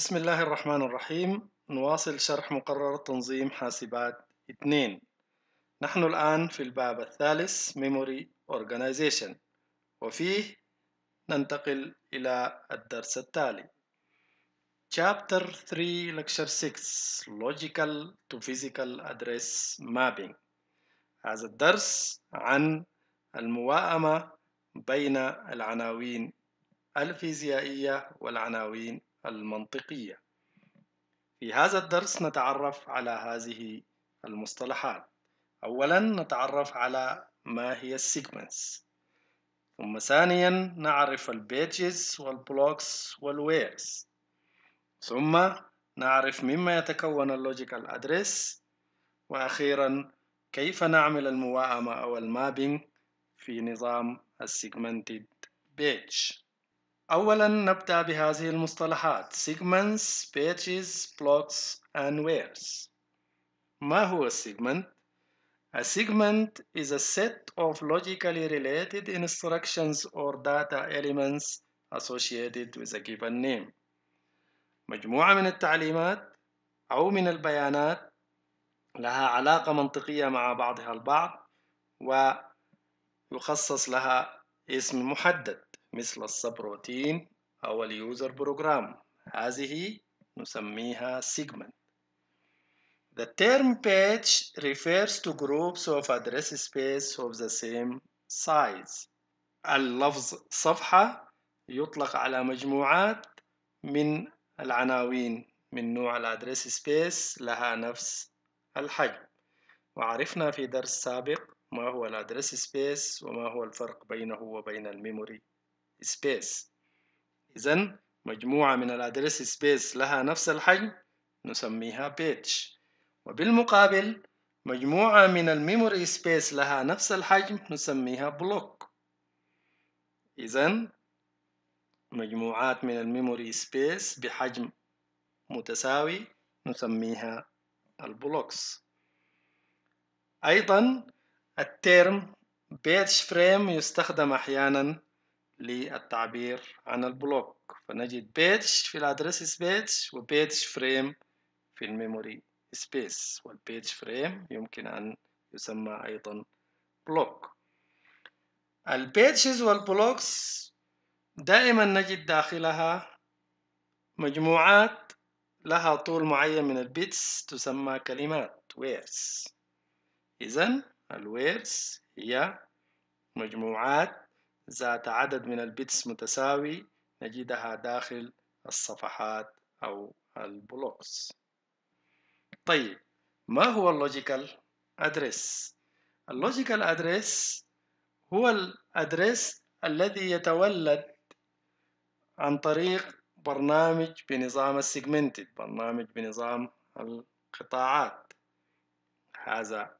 بسم الله الرحمن الرحيم نواصل شرح مقرر تنظيم حاسبات 2 نحن الآن في الباب الثالث Memory Organization وفيه ننتقل إلى الدرس التالي Chapter 3 Lecture 6 Logical to Physical Address Mapping هذا الدرس عن المواءمة بين العناوين الفيزيائية والعناوين المنطقية في هذا الدرس نتعرف على هذه المصطلحات أولا نتعرف على ما هي السيجمنتس ثم ثانيا نعرف البيجز والبلوكس والويرز ثم نعرف مما يتكون اللوجيكال أدريس وأخيرا كيف نعمل المواءمة أو المابينج في نظام السيجمنتد بيج أولا نبدأ بهذه المصطلحات segments, pages, blocks, and wares. ما هو segment؟ A segment is a set of logically related instructions or data elements associated with a given name. مجموعة من التعليمات أو من البيانات لها علاقة منطقية مع بعضها البعض ويخصص لها اسم محدد مثل السبروتين أو اليوزر بروجرام هذه نسميها segment The term page refers to groups of address space of the same size اللفظ صفحة يطلق على مجموعات من العناوين من نوع الادريس سبيس لها نفس الحجم وعرفنا في درس سابق ما هو الادريس سبيس وما هو الفرق بينه وبين الميموري سبيس إذا مجموعة من الأدرس سبيس لها نفس الحجم نسميها بيتش وبالمقابل مجموعة من الميموري سبيس لها نفس الحجم نسميها بلوك إذا مجموعات من الميموري سبيس بحجم متساوي نسميها البلوكس أيضا الترم بيتش فريم يستخدم أحيانا للتعبير عن البلوك فنجد بيتش في الادرس بيج وبيتش فريم في الميموري سبيس والبيتش فريم يمكن أن يسمى أيضا بلوك البيتشز والبلوكس دائما نجد داخلها مجموعات لها طول معين من البيتس تسمى كلمات words إذا الويرس هي مجموعات ذات عدد من البيتس متساوي نجدها داخل الصفحات أو البلوكس طيب ما هو اللوجيكال أدريس؟ اللوجيكال أدريس هو الأدريس الذي يتولد عن طريق برنامج بنظام السيجمنتد برنامج بنظام القطاعات هذا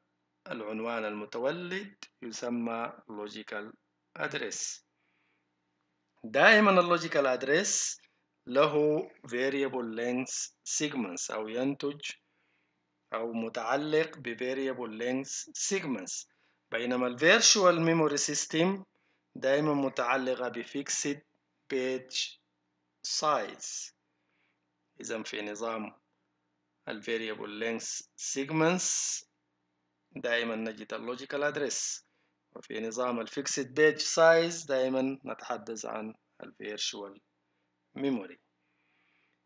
العنوان المتولد يسمى لوجيكال address دائما اللوجيكال address له variable length segments او ينتج او متعلق ب variable length segments بينما ال virtual memory system دائما متعلقة ب fixed page size إذا في نظام ال variable length segments دائما نجد اللوجيكال address وفي نظام الفيكسد بيج سايز دائما نتحدث عن الفيرشوال ميموري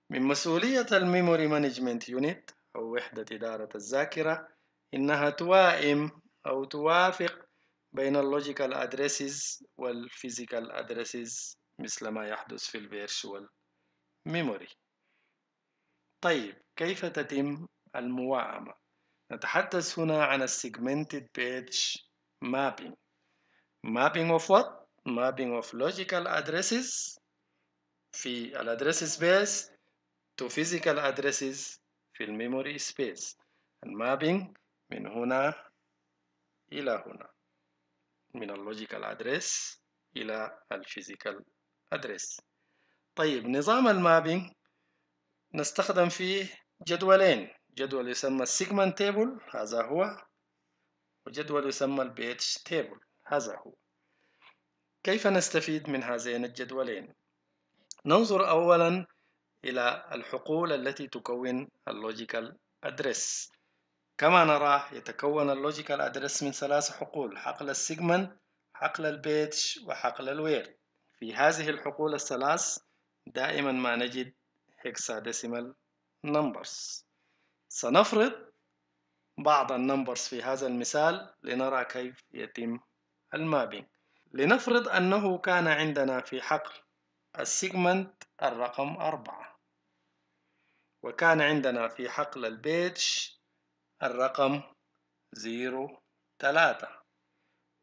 من مسؤولية الميموري مانجمنت يونت أو وحدة إدارة الذاكرة إنها توائم أو توافق بين اللوجيكال أدريسز والفيزيكال أدريسز مثل ما يحدث في الفيرشوال ميموري طيب كيف تتم المواءمة؟ نتحدث هنا عن السيجمنتد بيج mapping. Mapping of what? Mapping of logical addresses في ال address space to physical addresses في memory space. Mapping من هنا إلى هنا من logical address إلى physical address. طيب نظام المابينج نستخدم فيه جدولين جدول يسمى segment table هذا هو وجدول يسمى البيتش تيبل هذا هو كيف نستفيد من هذين الجدولين ننظر أولا إلى الحقول التي تكون اللوجيكال address كما نرى يتكون اللوجيكال address من ثلاث حقول حقل السيجمنت حقل البيتش وحقل where في هذه الحقول الثلاث دائما ما نجد hexadecimal numbers سنفرض بعض النمبرز في هذا المثال لنرى كيف يتم المابينج لنفرض أنه كان عندنا في حقل السيجمنت الرقم أربعة وكان عندنا في حقل البيتش الرقم زيرو ثلاثة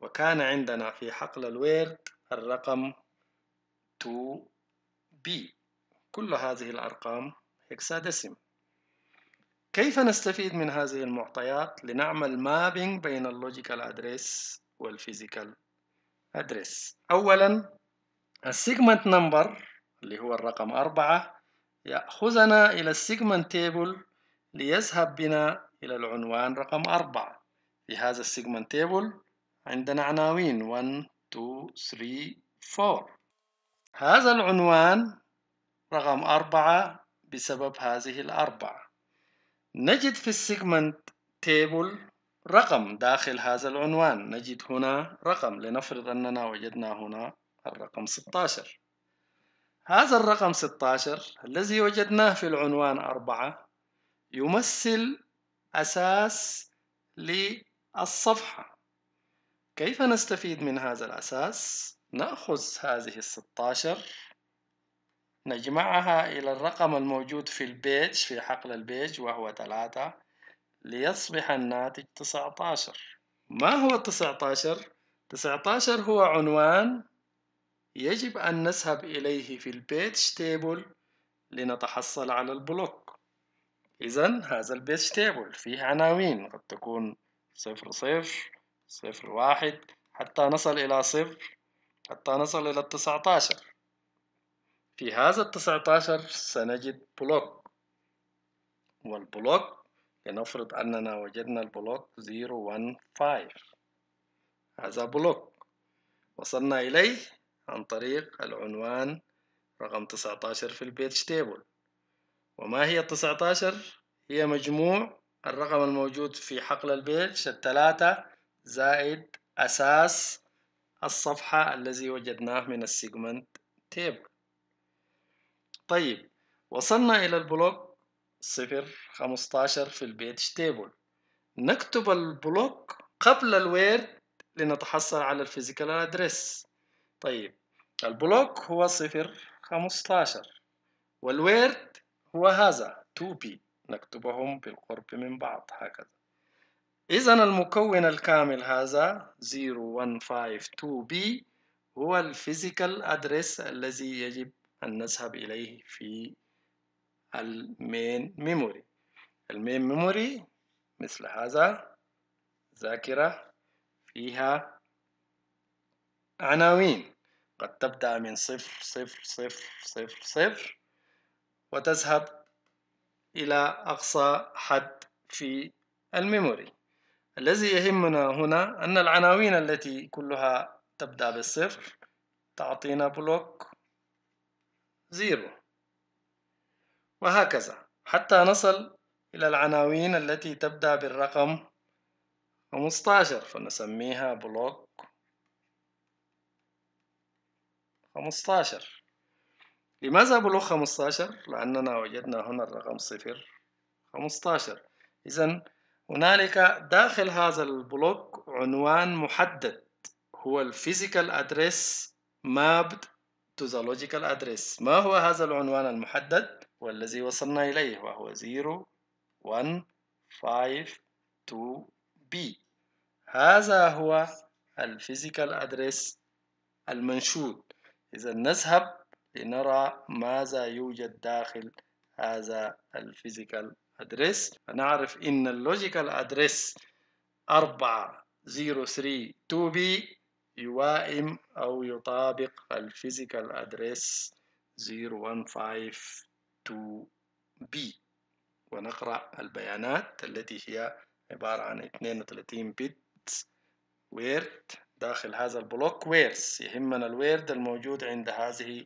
وكان عندنا في حقل الويرد الرقم 2 b كل هذه الأرقام هكساديسيم كيف نستفيد من هذه المعطيات لنعمل مابينج بين اللوجيكال ادريس والفيزيكال ادريس اولا السيجمنت نمبر اللي هو الرقم أربعة يأخذنا إلى السيجمنت تيبل ليذهب بنا إلى العنوان رقم أربعة في هذا السيجمنت تيبل عندنا عناوين 1 2 3 4 هذا العنوان رقم أربعة بسبب هذه الأربعة نجد في السيجمنت تيبل رقم داخل هذا العنوان نجد هنا رقم لنفرض أننا وجدنا هنا الرقم 16 هذا الرقم 16 الذي وجدناه في العنوان 4 يمثل أساس للصفحة كيف نستفيد من هذا الأساس؟ نأخذ هذه الستاشر نجمعها إلى الرقم الموجود في البيج في حقل البيج وهو ثلاثة ليصبح الناتج تسعة عشر ما هو التسعة عشر؟ تسعة عشر هو عنوان يجب أن نذهب إليه في البيج تيبل لنتحصل على البلوك إذا هذا البيج تيبل فيه عناوين قد تكون صفر صفر صفر واحد حتى نصل إلى صفر حتى نصل إلى التسعة عشر في هذا التسعة عشر سنجد بلوك والبلوك لنفرض أننا وجدنا البلوك 015 هذا بلوك وصلنا إليه عن طريق العنوان رقم 19 في البيتش تيبل وما هي 19 هي مجموع الرقم الموجود في حقل البيتش الثلاثة زائد أساس الصفحة الذي وجدناه من السيجمنت تيبل طيب وصلنا إلى البلوك صفر خمستاشر في البيت تيبل نكتب البلوك قبل الويرد لنتحصل على الفيزيكال ادريس طيب البلوك هو صفر خمستاشر والويرد هو هذا 2p نكتبهم بالقرب من بعض هكذا إذا المكون الكامل هذا 0152b هو الفيزيكال أدرس الذي يجب أن نذهب إليه في المين ميموري المين ميموري مثل هذا ذاكرة فيها عناوين قد تبدأ من صفر صفر صفر صفر صفر وتذهب إلى أقصى حد في الميموري الذي يهمنا هنا أن العناوين التي كلها تبدأ بالصفر تعطينا بلوك زيرو وهكذا حتى نصل إلى العناوين التي تبدأ بالرقم 15 فنسميها بلوك 15 لماذا بلوك 15؟ لأننا وجدنا هنا الرقم 0 15 إذا هنالك داخل هذا البلوك عنوان محدد هو الفيزيكال ادريس مابد to the logical address ما هو هذا العنوان المحدد والذي وصلنا إليه وهو 0152 B هذا هو الفيزيكال address المنشود إذا نذهب لنرى ماذا يوجد داخل هذا الفيزيكال address فنعرف إن اللوجيكال logical address 4032 B يوائم أو يطابق الفيزيكال أدريس 0152B ونقرأ البيانات التي هي عبارة عن 32 بت ويرد داخل هذا البلوك ويرس يهمنا الويرد الموجود عند هذه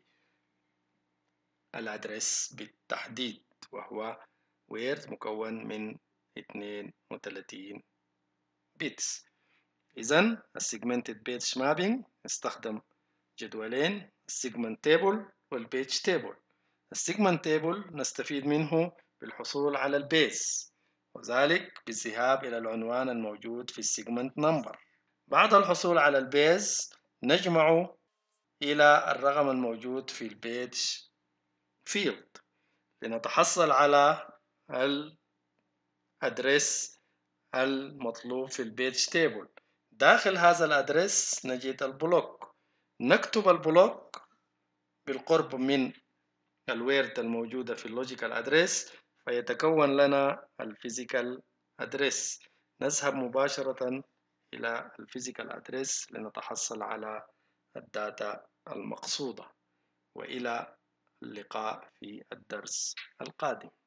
الأدريس بالتحديد وهو ويرد مكون من 32 بيتس إذا السيجمنتد بيتش مابينج استخدم جدولين السيجمنت تيبل والبيتش تيبل السيجمنت تيبل نستفيد منه بالحصول على البيس وذلك بالذهاب إلى العنوان الموجود في السيجمنت نمبر بعد الحصول على البيز نجمع إلى الرقم الموجود في البيتش فيلد لنتحصل على الأدرس المطلوب في البيتش تيبل داخل هذا الأدرس نجد البلوك نكتب البلوك بالقرب من الويرد الموجودة في اللوجيكال أدرس فيتكون لنا الفيزيكال أدرس نذهب مباشرة إلى الفيزيكال أدرس لنتحصل على الداتا المقصودة وإلى اللقاء في الدرس القادم